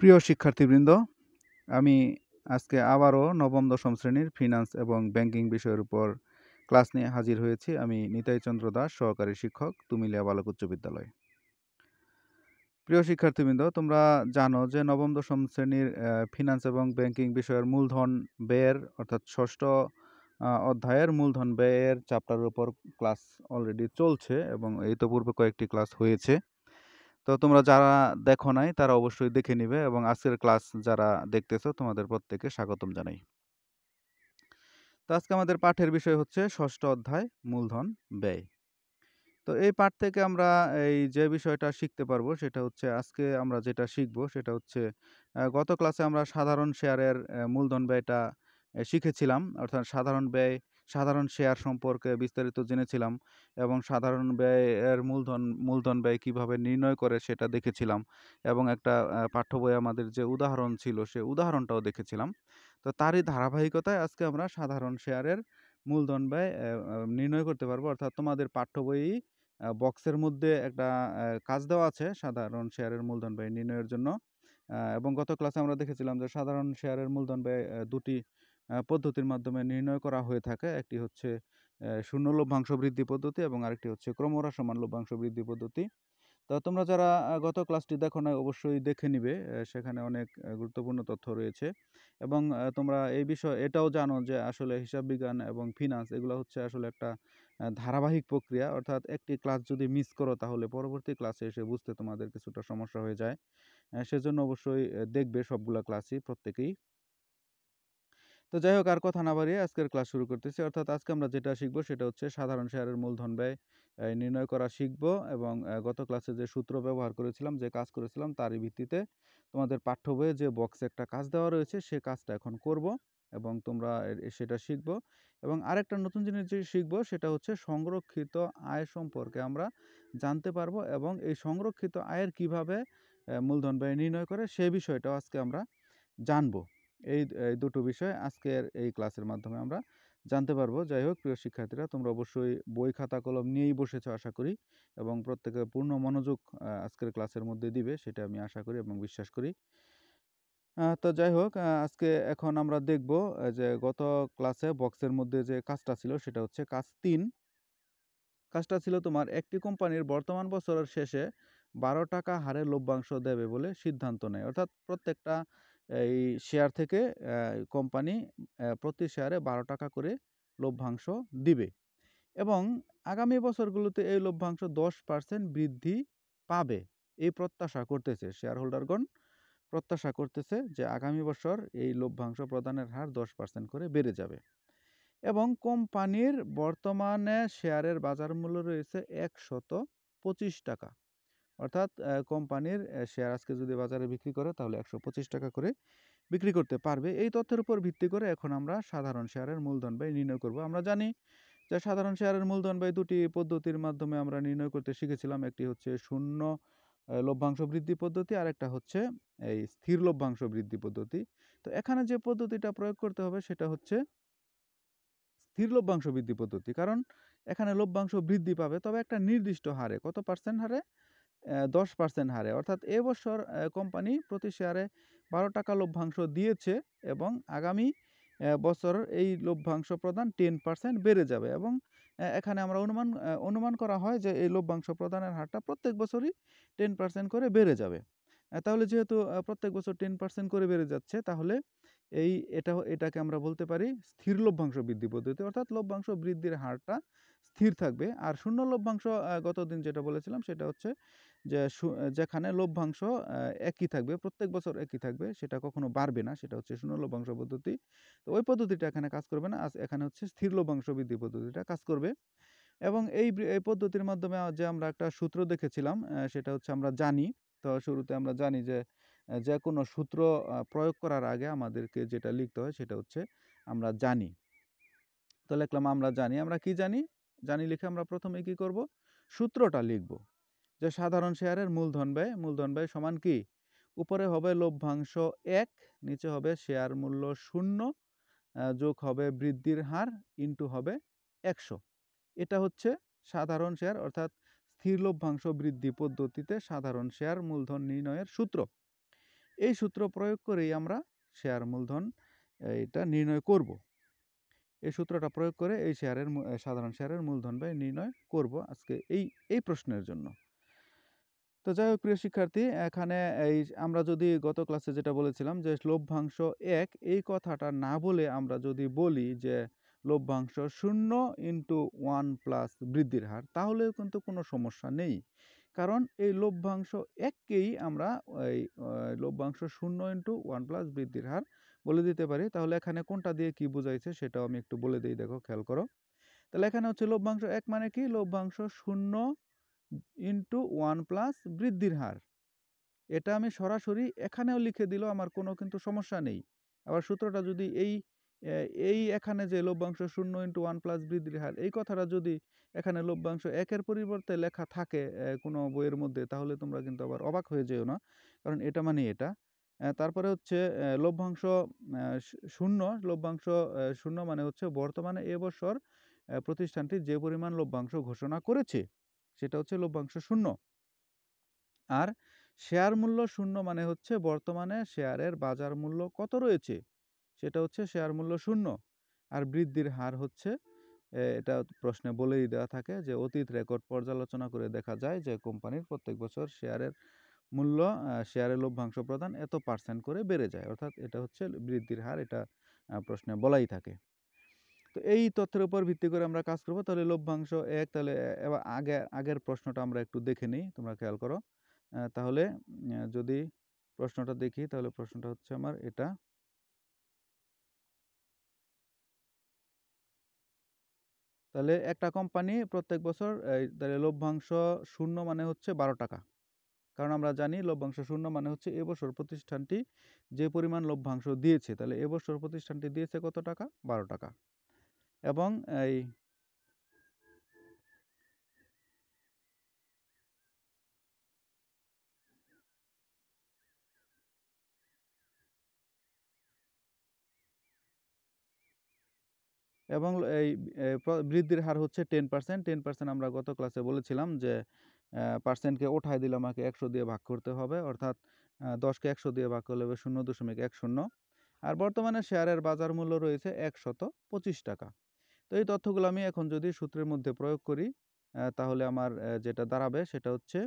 প্রিয় শিক্ষার্থীবৃন্দ আমি আজকে আবারও নবম দশম শ্রেণীর ফিনান্স এবং ব্যাংকিং বিষয়ের উপর ক্লাস নিয়ে হাজির হয়েছি আমি নিতাই চন্দ্র দাস সহকারী শিক্ষক তুমিলিয়া বালক উচ্চ বিদ্যালয় প্রিয় শিক্ষার্থীবৃন্দ তোমরা জানো যে নবম দশম শ্রেণীর ফিনান্স এবং ব্যাংকিং বিষয়ের মূলধন ব্যয়ের অর্থাৎ ষষ্ঠ অধ্যায়ের মূলধন ব্যয়ের চাপ্টারের উপর ক্লাস অলরেডি চলছে এবং এই তো পূর্বে কয়েকটি ক্লাস হয়েছে তো তোমরা যারা দেখো নাই তারা অবশ্যই দেখে নিবে এবং আজকের ক্লাস যারা দেখতেছো তোমাদের প্রত্যেকে স্বাগতম জানাই তো আজকে আমাদের পাঠের বিষয় হচ্ছে ষষ্ঠ অধ্যায় মূলধন ব্যয় তো এই পাঠ থেকে আমরা এই যে বিষয়টা শিখতে পারবো সেটা হচ্ছে আজকে আমরা যেটা শিখব সেটা হচ্ছে গত ক্লাসে আমরা সাধারণ শেয়ারের মূলধন ব্যয়টা শিখেছিলাম অর্থাৎ সাধারণ ব্যয় সাধারণ শেয়ার সম্পর্কে বিস্তারিত জেনেছিলাম এবং সাধারণ ব্যয়ের মূলধন মূলধন ব্যয় কীভাবে নির্ণয় করে সেটা দেখেছিলাম এবং একটা পাঠ্য বই আমাদের যে উদাহরণ ছিল সে উদাহরণটাও দেখেছিলাম তো তারই ধারাবাহিকতায় আজকে আমরা সাধারণ শেয়ারের মূলধন ব্যয় নির্ণয় করতে পারবো অর্থাৎ তোমাদের পাঠ্য বই বক্সের মধ্যে একটা কাজ দেওয়া আছে সাধারণ শেয়ারের মূলধন ব্যয় নির্ণয়ের জন্য এবং গত ক্লাসে আমরা দেখেছিলাম যে সাধারণ শেয়ারের মূলধন ব্যয় দুটি পদ্ধতির মাধ্যমে নির্ণয় করা হয়ে থাকে একটি হচ্ছে শূন্য লভ্যাংশ বৃদ্ধি পদ্ধতি এবং আরেকটি হচ্ছে ক্রমহ্রাসমান লভ্যাংশ বৃদ্ধি পদ্ধতি তো তোমরা যারা গত ক্লাসটি দেখো না অবশ্যই দেখে নিবে সেখানে অনেক গুরুত্বপূর্ণ তথ্য রয়েছে এবং তোমরা এই বিষয় এটাও জানো যে আসলে হিসাব বিজ্ঞান এবং ফিনান্স এগুলো হচ্ছে আসলে একটা ধারাবাহিক প্রক্রিয়া অর্থাৎ একটি ক্লাস যদি মিস করো তাহলে পরবর্তী ক্লাসে এসে বুঝতে তোমাদের কিছুটা সমস্যা হয়ে যায় সেজন্য অবশ্যই দেখবে সবগুলো ক্লাসই প্রত্যেকেই তো যাই হোক আর কথা না বাড়িয়ে আজকের ক্লাস শুরু করতেছি অর্থাৎ আজকে আমরা যেটা শিখব সেটা হচ্ছে সাধারণ শেয়ারের মূলধন ব্যয় নির্ণয় করা শিখব এবং গত ক্লাসে যে সূত্র ব্যবহার করেছিলাম যে কাজ করেছিলাম তারই ভিত্তিতে তোমাদের পাঠ্য বইয়ে যে বক্সে একটা কাজ দেওয়া রয়েছে সে কাজটা এখন করব এবং তোমরা সেটা শিখব এবং আরেকটা নতুন জিনিস যে শিখব সেটা হচ্ছে সংরক্ষিত আয় সম্পর্কে আমরা জানতে পারবো এবং এই সংরক্ষিত আয়ের কিভাবে মূলধন ব্যয় নির্ণয় করে সে বিষয়টাও আজকে আমরা জানবো এই দুটো বিষয় আজকের এই ক্লাসের মাধ্যমে আমরা জানতে পারবো যাই হোক প্রিয় শিক্ষার্থীরা তোমরা অবশ্যই বই খাতা কলম নিয়েই বসেছো আশা করি এবং প্রত্যেকে পূর্ণ মনোযোগ আজকের ক্লাসের মধ্যে দিবে সেটা আমি আশা করি এবং বিশ্বাস করি তো যাই হোক আজকে এখন আমরা দেখব যে গত ক্লাসে বক্সের মধ্যে যে কাজটা ছিল সেটা হচ্ছে কাজ তিন কাজটা ছিল তোমার একটি কোম্পানির বর্তমান বছরের শেষে বারো টাকা হারে লভ্যাংশ দেবে বলে সিদ্ধান্ত নেয় অর্থাৎ প্রত্যেকটা এই শেয়ার থেকে কোম্পানি প্রতি শেয়ারে বারো টাকা করে লভ্যাংশ দিবে এবং আগামী বছরগুলোতে এই লভ্যাংশ দশ পার্সেন্ট বৃদ্ধি পাবে এই প্রত্যাশা করতেছে শেয়ার হোল্ডারগণ প্রত্যাশা করতেছে যে আগামী বছর এই লভ্যাংশ প্রদানের হার দশ পার্সেন্ট করে বেড়ে যাবে এবং কোম্পানির বর্তমানে শেয়ারের বাজার মূল্য রয়েছে একশত পঁচিশ টাকা অর্থাৎ কোম্পানির শেয়ার আজকে যদি বাজারে বিক্রি করে তাহলে একশো টাকা করে বিক্রি করতে পারবে এই তথ্যের উপর ভিত্তি করে এখন আমরা সাধারণ শেয়ারের মূলধন ব্যয় নির্ণয় করব আমরা জানি যে সাধারণ শেয়ারের মূলধন ব্যয় দুটি পদ্ধতির মাধ্যমে আমরা নির্ণয় করতে শিখেছিলাম একটি হচ্ছে শূন্য লভ্যাংশ বৃদ্ধি পদ্ধতি আর একটা হচ্ছে এই স্থির লভ্যাংশ বৃদ্ধি পদ্ধতি তো এখানে যে পদ্ধতিটা প্রয়োগ করতে হবে সেটা হচ্ছে স্থির লভ্যাংশ বৃদ্ধি পদ্ধতি কারণ এখানে লভ্যাংশ বৃদ্ধি পাবে তবে একটা নির্দিষ্ট হারে কত পার্সেন্ট হারে দশ পার্সেন্ট হারে অর্থাৎ এবছর কোম্পানি প্রতি শেয়ারে বারো টাকা লভ্যাংশ দিয়েছে এবং আগামী বছর এই লভ্যাংশ প্রদান টেন পার্সেন্ট বেড়ে যাবে এবং এখানে আমরা অনুমান অনুমান করা হয় যে এই লভ্যাংশ প্রদানের হারটা প্রত্যেক বছরই টেন পার্সেন্ট করে বেড়ে যাবে তাহলে যেহেতু প্রত্যেক বছর টেন পার্সেন্ট করে বেড়ে যাচ্ছে তাহলে এই এটা এটাকে আমরা বলতে পারি স্থির লভ্যাংশ বৃদ্ধি পদ্ধতি অর্থাৎ লভ্যাংশ বৃদ্ধির হারটা স্থির থাকবে আর শূন্য লভ্যাংশ গতদিন যেটা বলেছিলাম সেটা হচ্ছে যে যেখানে লভ্যাংশ একই থাকবে প্রত্যেক বছর একই থাকবে সেটা কখনো বাড়বে না সেটা হচ্ছে শূন্য লভ্যাংশ পদ্ধতি তো ওই পদ্ধতিটা এখানে কাজ করবে না আর এখানে হচ্ছে স্থির লভ্যাংশ বৃদ্ধি পদ্ধতিটা কাজ করবে এবং এই এই পদ্ধতির মাধ্যমে যে আমরা একটা সূত্র দেখেছিলাম সেটা হচ্ছে আমরা জানি তো শুরুতে আমরা জানি যে যে কোনো সূত্র প্রয়োগ করার আগে আমাদেরকে যেটা লিখতে হয় সেটা হচ্ছে আমরা জানি তো লিখলাম আমরা জানি আমরা কি জানি জানি লিখে আমরা প্রথমে কি করব সূত্রটা লিখব যে সাধারণ শেয়ারের মূলধন ব্যয় মূলধন ব্যয় সমান কি উপরে হবে লভ্যাংশ এক নিচে হবে শেয়ার মূল্য শূন্য যোগ হবে বৃদ্ধির হার ইন্টু হবে একশো এটা হচ্ছে সাধারণ শেয়ার অর্থাৎ স্থির লভ্যাংশ বৃদ্ধি পদ্ধতিতে সাধারণ শেয়ার মূলধন নির্ণয়ের সূত্র এই সূত্র প্রয়োগ করেই আমরা শেয়ার মূলধন এটা নির্ণয় করব। এই সূত্রটা প্রয়োগ করে এই শেয়ারের সাধারণ শেয়ারের মূলধন ব্যয় নির্ণয় করব আজকে এই এই প্রশ্নের জন্য তো যাই হোক প্রিয় শিক্ষার্থী এখানে এই আমরা যদি গত ক্লাসে যেটা বলেছিলাম যে লভ্যাংশ এক এই কথাটা না বলে আমরা যদি বলি যে লভ্যাংশ শূন্য ইন্টু ওয়ান প্লাস বৃদ্ধির হার তাহলেও কিন্তু কোনো সমস্যা নেই কারণ এই লভ্যাংশ এককেই আমরা এই লভ্যাংশ শূন্য ইন্টু ওয়ান প্লাস বৃদ্ধির হার বলে দিতে পারি তাহলে এখানে কোনটা দিয়ে কি বোঝাইছে সেটাও আমি একটু বলে দিই দেখো খেয়াল করো তাহলে এখানে হচ্ছে লভ্যাংশ এক মানে কি লভ্যাংশ শূন্য ইন্টু ওয়ান প্লাস বৃদ্ধির হার এটা আমি সরাসরি এখানেও লিখে দিল আমার কোনো কিন্তু সমস্যা নেই আবার সূত্রটা যদি এই এই এখানে যে লভ্যাংশ শূন্য ইন্টু ওয়ান প্লাস বৃদ্ধির হার এই কথাটা যদি এখানে লভ্যাংশ একের পরিবর্তে লেখা থাকে কোনো বইয়ের মধ্যে তাহলে তোমরা কিন্তু আবার অবাক হয়ে যেও না কারণ এটা মানে এটা তারপরে হচ্ছে লভ্যাংশ শূন্য লভ্যাংশ শূন্য মানে হচ্ছে বর্তমানে এবছর প্রতিষ্ঠানটি যে পরিমাণ লভ্যাংশ ঘোষণা করেছে সেটা হচ্ছে লভ্যাংশ শূন্য আর শেয়ার মূল্য শূন্য মানে হচ্ছে বর্তমানে শেয়ারের বাজার মূল্য কত রয়েছে সেটা হচ্ছে শেয়ার মূল্য শূন্য আর বৃদ্ধির হার হচ্ছে এটা প্রশ্নে বলেই দেওয়া থাকে যে অতীত রেকর্ড পর্যালোচনা করে দেখা যায় যে কোম্পানির প্রত্যেক বছর শেয়ারের মূল্য শেয়ারের লভ্যাংশ প্রদান এত পার্সেন্ট করে বেড়ে যায় অর্থাৎ এটা হচ্ছে বৃদ্ধির হার এটা প্রশ্নে বলাই থাকে তো এই তথ্যের উপর ভিত্তি করে আমরা কাজ করবো তাহলে লভ্যাংশ এক তাহলে এবার আগে আগের প্রশ্নটা আমরা একটু দেখে নিই তোমরা খেয়াল করো তাহলে যদি প্রশ্নটা দেখি তাহলে প্রশ্নটা হচ্ছে আমার এটা তাহলে একটা কোম্পানি প্রত্যেক বছর এই তাহলে লভ্যাংশ শূন্য মানে হচ্ছে বারো টাকা কারণ আমরা জানি লভ্যাংশ শূন্য মানে হচ্ছে এবছর প্রতিষ্ঠানটি যে পরিমাণ লভ্যাংশ দিয়েছে তাহলে এবছর প্রতিষ্ঠানটি দিয়েছে কত টাকা বারো টাকা এবং এই এবং এই বৃদ্ধির হার হচ্ছে টেন পার্সেন্ট টেন পার্সেন্ট আমরা গত ক্লাসে বলেছিলাম যে পার্সেন্টকে ওঠায় দিলে আমাকে একশো দিয়ে ভাগ করতে হবে অর্থাৎ দশকে একশো দিয়ে ভাগ করলে হবে শূন্য দশমিক এক শূন্য আর বর্তমানে শেয়ারের বাজার মূল্য রয়েছে একশত পঁচিশ টাকা তো এই তথ্যগুলো আমি এখন যদি সূত্রের মধ্যে প্রয়োগ করি তাহলে আমার যেটা দাঁড়াবে সেটা হচ্ছে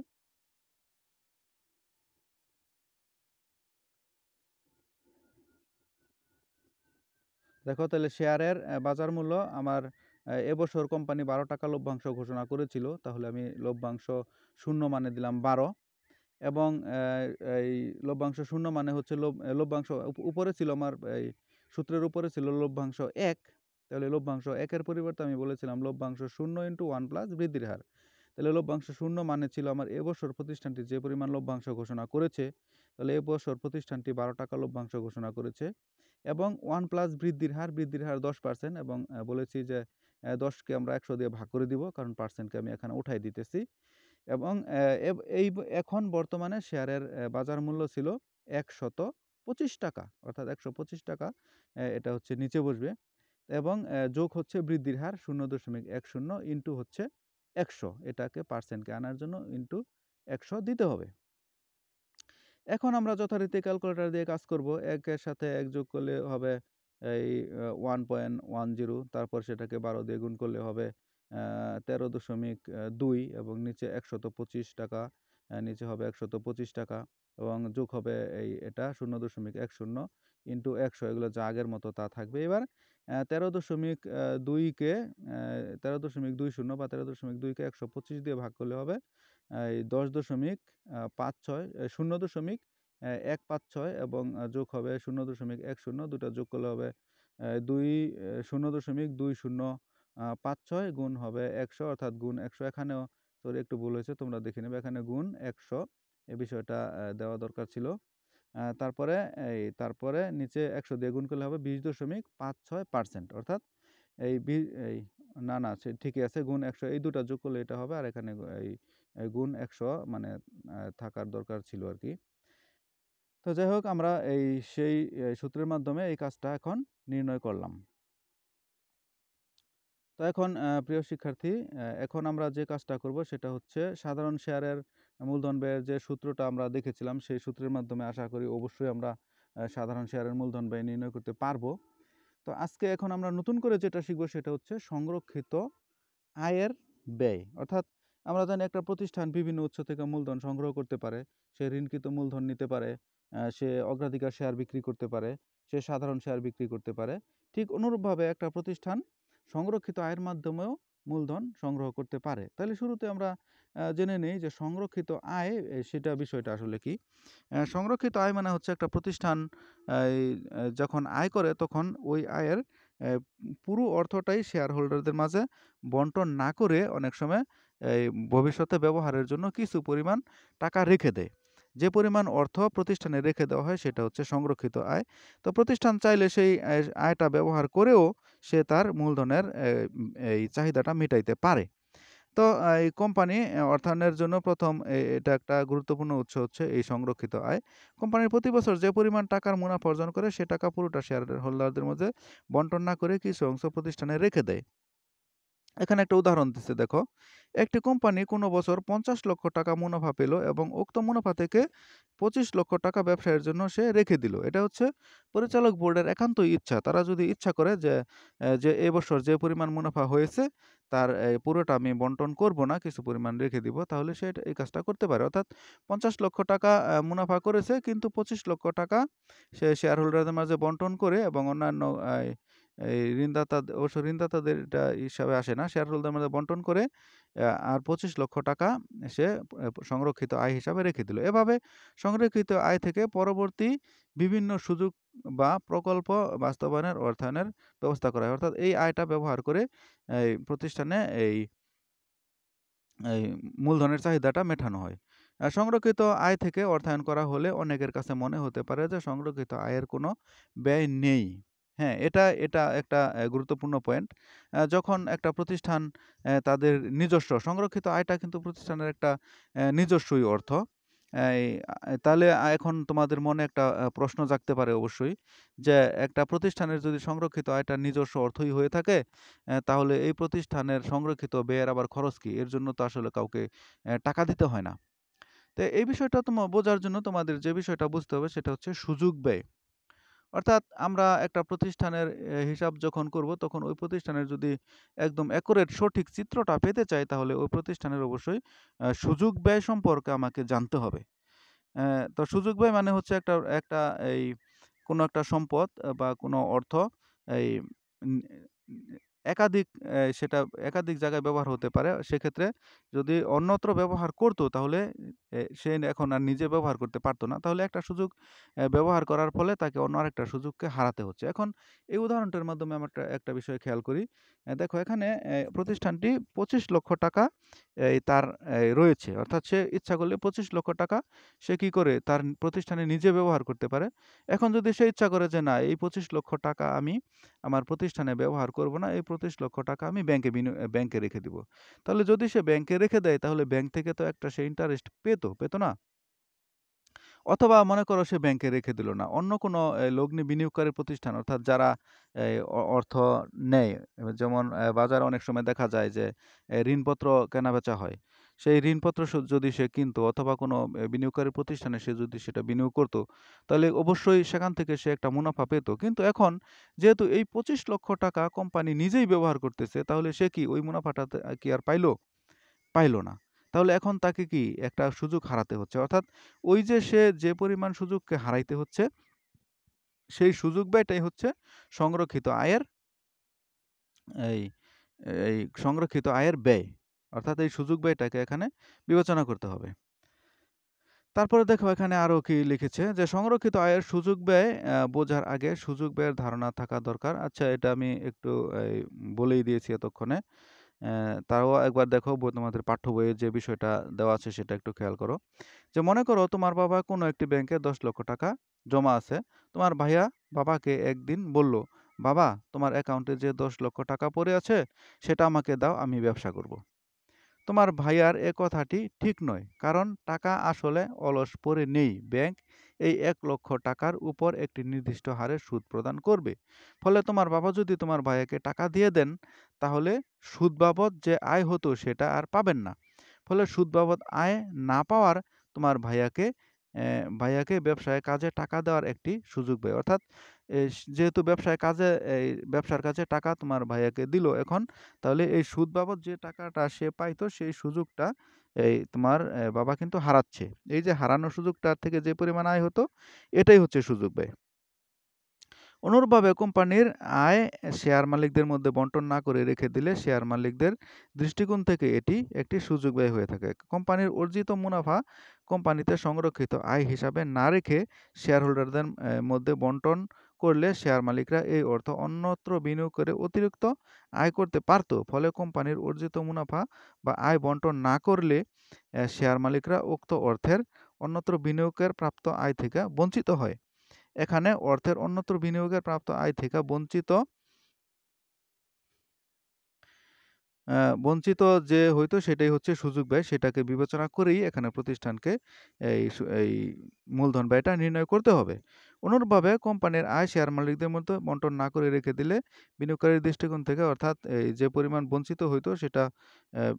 দেখো তাহলে শেয়ারের বাজার মূল্য আমার এবছর কোম্পানি বারো টাকা লভ্যাংশ ঘোষণা করেছিল তাহলে আমি লভ্যাংশ শূন্য মানে দিলাম বারো এবং এই লভ্যাংশ শূন্য মানে হচ্ছে লভ্যাংশ উপরে ছিল আমার এই সূত্রের উপরে ছিল লভ্যাংশ এক তাহলে লভ্যাংশ একের পরিবর্তে আমি বলেছিলাম লভ্যাংশ শূন্য ইন্টু ওয়ান প্লাস বৃদ্ধির হার তাহলে লভ্যাংশ শূন্য মানে ছিল আমার এবছর প্রতিষ্ঠানটি যে পরিমাণ লভ্যাংশ ঘোষণা করেছে তাহলে এবছর প্রতিষ্ঠানটি বারো টাকা লভ্যাংশ ঘোষণা করেছে এবং ওয়ান প্লাস বৃদ্ধির হার বৃদ্ধির হার দশ পার্সেন্ট এবং বলেছি যে দশকে আমরা একশো দিয়ে ভাগ করে দিব কারণ পার্সেন্টকে আমি এখানে উঠাই দিতেছি এবং এই এখন বর্তমানে শেয়ারের বাজার মূল্য ছিল একশত পঁচিশ টাকা অর্থাৎ একশো পঁচিশ টাকা এটা হচ্ছে নিচে বসবে এবং যোগ হচ্ছে বৃদ্ধির হার শূন্য দশমিক এক শূন্য ইন্টু হচ্ছে একশো এটাকে পার্সেন্টকে আনার জন্য ইন্টু একশো দিতে হবে এখন আমরা যথারীতি ক্যালকুলেটার দিয়ে কাজ করব একের সাথে এক যোগ করলে হবে এই ওয়ান পয়েন্ট ওয়ান জিরো তারপর সেটাকে বারো দিয়ে গুণ করলে হবে তেরো দশমিক দুই এবং নিচে একশত পঁচিশ টাকা নিচে হবে একশত পঁচিশ টাকা এবং যোগ হবে এই এটা শূন্য দশমিক এক শূন্য ইন্টু একশো এগুলো যা আগের মতো তা থাকবে এবার তেরো দশমিক দুইকে তেরো দশমিক দুই শূন্য বা তেরো দশমিক দুইকে একশো পঁচিশ দিয়ে ভাগ করলে হবে দশ দশমিক পাঁচ ছয় শূন্য দশমিক এক পাঁচ ছয় এবং যোগ হবে শূন্য দশমিক এক শূন্য দুটা যোগ করলে হবে দুই শূন্য দশমিক দুই শূন্য পাঁচ ছয় গুণ হবে একশো অর্থাৎ গুণ একশো এখানেও তোর একটু ভুল হয়েছে তোমরা দেখে নেবে এখানে গুণ একশো এ বিষয়টা দেওয়া দরকার ছিল তারপরে এই তারপরে নিচে একশো দিয়ে গুণ করলে হবে বিশ দশমিক পাঁচ ছয় পার্সেন্ট অর্থাৎ এই এই না না সে ঠিকই আছে গুণ একশো এই দুটা যোগ করলে এটা হবে আর এখানে এই গুণ একশো মানে থাকার দরকার ছিল আর কি তো যাই হোক আমরা এই সেই সূত্রের মাধ্যমে এই কাজটা এখন নির্ণয় করলাম তো এখন প্রিয় শিক্ষার্থী এখন আমরা যে কাজটা করব সেটা হচ্ছে সাধারণ শেয়ারের মূলধন ব্যয়ের যে সূত্রটা আমরা দেখেছিলাম সেই সূত্রের মাধ্যমে আশা করি অবশ্যই আমরা সাধারণ শেয়ারের মূলধন ব্যয় নির্ণয় করতে পারবো তো আজকে এখন আমরা নতুন করে যেটা শিখবো সেটা হচ্ছে সংরক্ষিত আয়ের ব্যয় অর্থাৎ আমরা জানি একটা প্রতিষ্ঠান বিভিন্ন উৎস থেকে মূলধন সংগ্রহ করতে পারে সে ঋণকৃত মূলধন নিতে পারে সে অগ্রাধিকার শেয়ার বিক্রি করতে পারে সে সাধারণ শেয়ার বিক্রি করতে পারে ঠিক অনুরূপভাবে একটা প্রতিষ্ঠান সংরক্ষিত আয়ের মাধ্যমেও মূলধন সংগ্রহ করতে পারে তাহলে শুরুতে আমরা জেনে নিই যে সংরক্ষিত আয় সেটা বিষয়টা আসলে কি সংরক্ষিত আয় মানে হচ্ছে একটা প্রতিষ্ঠান যখন আয় করে তখন ওই আয়ের পুরো অর্থটাই শেয়ার হোল্ডারদের মাঝে বন্টন না করে অনেক সময় ভবিষ্যতে ব্যবহারের জন্য কিছু পরিমাণ টাকা রেখে দেয় যে পরিমাণ অর্থ প্রতিষ্ঠানে রেখে দেওয়া হয় সেটা হচ্ছে সংরক্ষিত আয় তো প্রতিষ্ঠান চাইলে সেই আয়টা ব্যবহার করেও সে তার মূলধনের এই চাহিদাটা মেটাইতে পারে তো এই কোম্পানি অর্থায়নের জন্য প্রথম এটা একটা গুরুত্বপূর্ণ উৎস হচ্ছে এই সংরক্ষিত আয় কোম্পানির প্রতি বছর যে পরিমাণ টাকার মুনাফা অর্জন করে সে টাকা পুরোটা শেয়ার হোল্ডারদের মধ্যে বন্টন না করে কিছু অংশ প্রতিষ্ঠানে রেখে দেয় এখানে একটা উদাহরণ দিচ্ছে দেখো একটি কোম্পানি কোনো বছর পঞ্চাশ লক্ষ টাকা মুনাফা পেল এবং উক্ত মুনাফা থেকে পঁচিশ লক্ষ টাকা ব্যবসায়ের জন্য সে রেখে দিল এটা হচ্ছে পরিচালক বোর্ডের একান্ত ইচ্ছা তারা যদি ইচ্ছা করে যে যে এবছর যে পরিমাণ মুনাফা হয়েছে তার পুরোটা আমি বন্টন করব না কিছু পরিমাণ রেখে দিব তাহলে সে এই কাজটা করতে পারে অর্থাৎ পঞ্চাশ লক্ষ টাকা মুনাফা করেছে কিন্তু পঁচিশ লক্ষ টাকা সে শেয়ার হোল্ডারদের মাঝে বন্টন করে এবং অন্যান্য এই ঋণদাতা অবশ্য ঋণদাতাদের এটা হিসাবে আসে না শেয়ার হোল্ডার মধ্যে বন্টন করে আর পঁচিশ লক্ষ টাকা সে সংরক্ষিত আয় হিসাবে রেখে দিল এভাবে সংরক্ষিত আয় থেকে পরবর্তী বিভিন্ন সুযোগ বা প্রকল্প বাস্তবায়নের অর্থায়নের ব্যবস্থা করা হয় অর্থাৎ এই আয়টা ব্যবহার করে এই প্রতিষ্ঠানে এই এই মূলধনের চাহিদাটা মেটানো হয় সংরক্ষিত আয় থেকে অর্থায়ন করা হলে অনেকের কাছে মনে হতে পারে যে সংরক্ষিত আয়ের কোনো ব্যয় নেই হ্যাঁ এটা এটা একটা গুরুত্বপূর্ণ পয়েন্ট যখন একটা প্রতিষ্ঠান তাদের নিজস্ব সংরক্ষিত আয়টা কিন্তু প্রতিষ্ঠানের একটা নিজস্বই অর্থ তাহলে এখন তোমাদের মনে একটা প্রশ্ন জাগতে পারে অবশ্যই যে একটা প্রতিষ্ঠানের যদি সংরক্ষিত আয়টা নিজস্ব অর্থই হয়ে থাকে তাহলে এই প্রতিষ্ঠানের সংরক্ষিত ব্যয়ের আবার খরচ কি এর জন্য তো আসলে কাউকে টাকা দিতে হয় না তো এই বিষয়টা তোমার বোঝার জন্য তোমাদের যে বিষয়টা বুঝতে হবে সেটা হচ্ছে সুযোগ ব্যয় অর্থাৎ আমরা একটা প্রতিষ্ঠানের হিসাব যখন করব তখন ওই প্রতিষ্ঠানের যদি একদম অ্যাকুরেট সঠিক চিত্রটা পেতে চাই তাহলে ওই প্রতিষ্ঠানের অবশ্যই সুযোগ ব্যয় সম্পর্কে আমাকে জানতে হবে তো সুযোগ ব্যয় মানে হচ্ছে একটা একটা এই কোনো একটা সম্পদ বা কোনো অর্থ এই একাধিক সেটা একাধিক জায়গায় ব্যবহার হতে পারে সেক্ষেত্রে যদি অন্যত্র ব্যবহার করতো তাহলে সে এখন আর নিজে ব্যবহার করতে পারতো না তাহলে একটা সুযোগ ব্যবহার করার ফলে তাকে অন্য আরেকটা সুযোগকে হারাতে হচ্ছে এখন এই উদাহরণটার মাধ্যমে আমার একটা একটা বিষয় খেয়াল করি দেখো এখানে প্রতিষ্ঠানটি পঁচিশ লক্ষ টাকা তার রয়েছে অর্থাৎ সে ইচ্ছা করলে পঁচিশ লক্ষ টাকা সে কি করে তার প্রতিষ্ঠানে নিজে ব্যবহার করতে পারে এখন যদি সে ইচ্ছা করে যে না এই পঁচিশ লক্ষ টাকা আমি আমার প্রতিষ্ঠানে ব্যবহার করব না এই পঁচিশ লক্ষ টাকা আমি ব্যাংকে ব্যাংকে রেখে দিব তাহলে যদি সে ব্যাংকে রেখে দেয় তাহলে ব্যাংক থেকে তো একটা সে ইন্টারেস্ট পেতো পেতো না অথবা মনে করো সে ব্যাংকে রেখে দিল না অন্য কোনো লগ্নি বিনিয়োগকারী প্রতিষ্ঠান অর্থাৎ যারা অর্থ নেয় যেমন বাজারে অনেক সময় দেখা যায় যে ঋণপত্র কেনাবেচা হয় সেই ঋণপত্র যদি সে কিনতো অথবা কোনো বিনিয়োগকারী প্রতিষ্ঠানে সে যদি সেটা বিনিয়োগ করতো তাহলে অবশ্যই সেখান থেকে সে একটা মুনাফা পেত কিন্তু এখন যেহেতু এই পঁচিশ লক্ষ টাকা কোম্পানি নিজেই ব্যবহার করতেছে তাহলে সে কি ওই মুনাফাটা কি আর পাইলো পাইলো না তাহলে এখন তাকে কি একটা সুযোগ হারাতে হচ্ছে অর্থাৎ ওই যে সে যে পরিমাণ সুযোগকে হারাইতে হচ্ছে সেই সুযোগ ব্যয়টাই হচ্ছে সংরক্ষিত আয়ের এই এই সংরক্ষিত আয়ের ব্যয় অর্থাৎ এই সুযোগ ব্যয়টাকে এখানে বিবেচনা করতে হবে তারপরে দেখো এখানে আরও কি লিখেছে যে সংরক্ষিত আয়ের সুযোগ ব্যয় বোঝার আগে সুযোগ ব্যয়ের ধারণা থাকা দরকার আচ্ছা এটা আমি একটু বলেই দিয়েছি এতক্ষণে তাও একবার দেখো তোমাদের পাঠ্য বইয়ে যে বিষয়টা দেওয়া আছে সেটা একটু খেয়াল করো যে মনে করো তোমার বাবা কোনো একটি ব্যাংকে দশ লক্ষ টাকা জমা আছে তোমার ভাইয়া বাবাকে একদিন বলল বাবা তোমার অ্যাকাউন্টে যে দশ লক্ষ টাকা পড়ে আছে সেটা আমাকে দাও আমি ব্যবসা করব। তোমার ভাইয়ার এ কথাটি ঠিক নয় কারণ টাকা আসলে অলস পরে নেই ব্যাংক এই এক লক্ষ টাকার উপর একটি নির্দিষ্ট হারে সুদ প্রদান করবে ফলে তোমার বাবা যদি তোমার ভাইয়াকে টাকা দিয়ে দেন তাহলে সুদ বাবদ যে আয় হতো সেটা আর পাবেন না ফলে সুদ বাবদ আয় না পাওয়ার তোমার ভাইয়াকে ভাইয়াকে ব্যবসায় কাজে টাকা দেওয়ার একটি সুযোগ পাবে অর্থাৎ যেহেতু ব্যবসায় কাজে এই ব্যবসার কাছে টাকা তোমার ভাইয়াকে দিল এখন তাহলে এই সুদ বাবদ যে টাকাটা সে পাইতো সেই সুযোগটা এই তোমার বাবা কিন্তু হারাচ্ছে এই যে হারানো সুযোগটার থেকে যে পরিমাণ আয় হতো এটাই হচ্ছে সুযোগ ব্যয় অনুরূপভাবে কোম্পানির আয় শেয়ার মালিকদের মধ্যে বন্টন না করে রেখে দিলে শেয়ার মালিকদের দৃষ্টিকোণ থেকে এটি একটি সুযোগ ব্যয় হয়ে থাকে কোম্পানির অর্জিত মুনাফা কোম্পানিতে সংরক্ষিত আয় হিসাবে না রেখে শেয়ার হোল্ডারদের মধ্যে বন্টন করলে শেয়ার মালিকরা এই অর্থ অন্যত্র বিনিয়োগ করে অতিরিক্ত আয় করতে পারত ফলে কোম্পানির অর্জিত মুনাফা বা আয় বন্টন না করলে শেয়ার মালিকরা উক্ত অর্থের অন্যত্র বিনিয়োগের প্রাপ্ত আয় থেকে বঞ্চিত হয় এখানে অর্থের অন্যত্র বিনিয়োগের প্রাপ্ত আয় থেকে বঞ্চিত বঞ্চিত যে হইতো সেটাই হচ্ছে সুযোগ ব্যয় সেটাকে বিবেচনা করেই এখানে প্রতিষ্ঠানকে এই এই মূলধন ব্যয়টা নির্ণয় করতে হবে অনুরূপভাবে কোম্পানির আয় শেয়ার মালিকদের মধ্যে বন্টন না করে রেখে দিলে বিনিয়োগকারীর দৃষ্টিকোণ থেকে অর্থাৎ এই যে পরিমাণ বঞ্চিত হইতো সেটা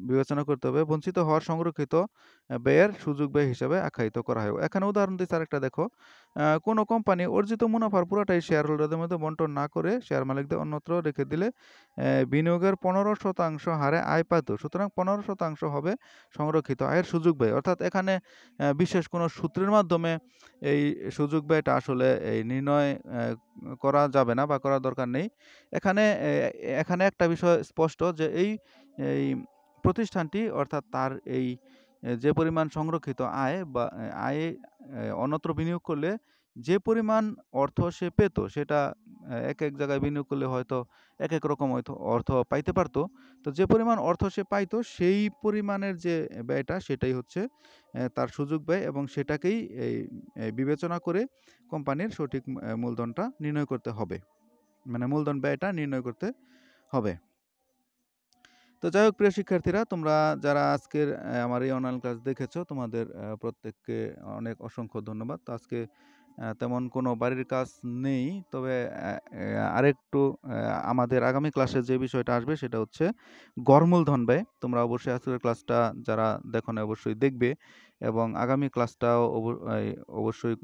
বিবেচনা করতে হবে বঞ্চিত হওয়ার সংরক্ষিত ব্যয়ের সুযোগ ব্যয় হিসাবে আখ্যায়িত করা হয় এখানে উদাহরণ দিচ্ছে আরেকটা দেখো কোনো কোম্পানি অর্জিত মুনাফার পুরোটাই শেয়ার হোল্ডারদের মধ্যে বন্টন না করে শেয়ার মালিকদের অন্যত্র রেখে দিলে বিনিয়োগের পনেরো শতাংশ হারে আয় পাত সুতরাং পনেরো শতাংশ হবে সংরক্ষিত আয়ের সুযোগ ব্যয় অর্থাৎ এখানে বিশেষ কোনো সূত্রের মাধ্যমে এই সুযোগ ব্যয়টা আসলে এই নির্ণয় করা যাবে না বা করা দরকার নেই এখানে এখানে একটা বিষয় স্পষ্ট যে এই এই প্রতিষ্ঠানটি অর্থাৎ তার এই যে পরিমাণ সংরক্ষিত আয় বা আয়ে অন্যত্র বিনিয়োগ করলে যে পরিমাণ অর্থ সে পেত সেটা এক এক জায়গায় বিনিয়োগ করলে হয়তো এক এক রকম হয়তো অর্থ পাইতে পারতো তো যে পরিমাণ অর্থ সে পাইতো সেই পরিমাণের যে ব্যয়টা সেটাই হচ্ছে তার সুযোগ ব্যয় এবং সেটাকেই এই বিবেচনা করে কোম্পানির সঠিক মূলধনটা নির্ণয় করতে হবে মানে মূলধন ব্যয়টা নির্ণয় করতে হবে তো যাই হোক প্রিয় শিক্ষার্থীরা তোমরা যারা আজকের আমার এই অনলাইন ক্লাস দেখেছো তোমাদের প্রত্যেককে অনেক অসংখ্য ধন্যবাদ তো আজকে তেমন কোনো বাড়ির কাজ নেই তবে আরেকটু আমাদের আগামী ক্লাসে যে বিষয়টা আসবে সেটা হচ্ছে গরমূল ধন ব্যয় তোমরা অবশ্যই আজকের ক্লাসটা যারা দেখো না অবশ্যই দেখবে এবং আগামী ক্লাসটাও অবশ্যই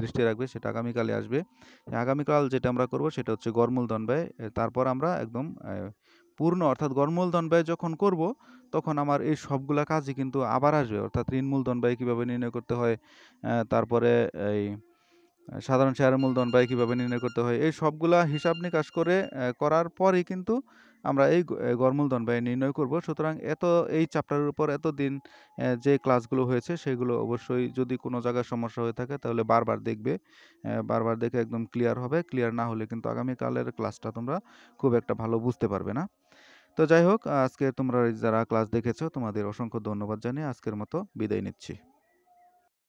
দৃষ্টি রাখবে সেটা আগামীকালে আসবে আগামীকাল যেটা আমরা করব সেটা হচ্ছে গরমূল ধন ব্যয় তারপর আমরা একদম পূর্ণ অর্থাৎ গড় মূলধন ব্যয় যখন করব তখন আমার এই সবগুলা কাজই কিন্তু আবার আসবে অর্থাৎ ঋণ মূলধন ব্যয় কীভাবে নির্ণয় করতে হয় তারপরে এই সাধারণ শেয়ারের মূলধন ব্যয় কীভাবে নির্ণয় করতে হয় এই সবগুলা হিসাব নিকাশ করে করার পরই কিন্তু আমরা এই গড় মূলধন ব্যয় নির্ণয় করব সুতরাং এত এই চ্যাপ্টারের উপর এতদিন যে ক্লাসগুলো হয়েছে সেগুলো অবশ্যই যদি কোনো জায়গায় সমস্যা হয়ে থাকে তাহলে বারবার দেখবে বারবার দেখে একদম ক্লিয়ার হবে ক্লিয়ার না হলে কিন্তু আগামীকালের ক্লাসটা তোমরা খুব একটা ভালো বুঝতে পারবে না তো যাই হোক আজকে তোমরা যারা ক্লাস দেখেছো তোমাদের অসংখ্য ধন্যবাদ জানিয়ে আজকের মতো বিদায় নিচ্ছি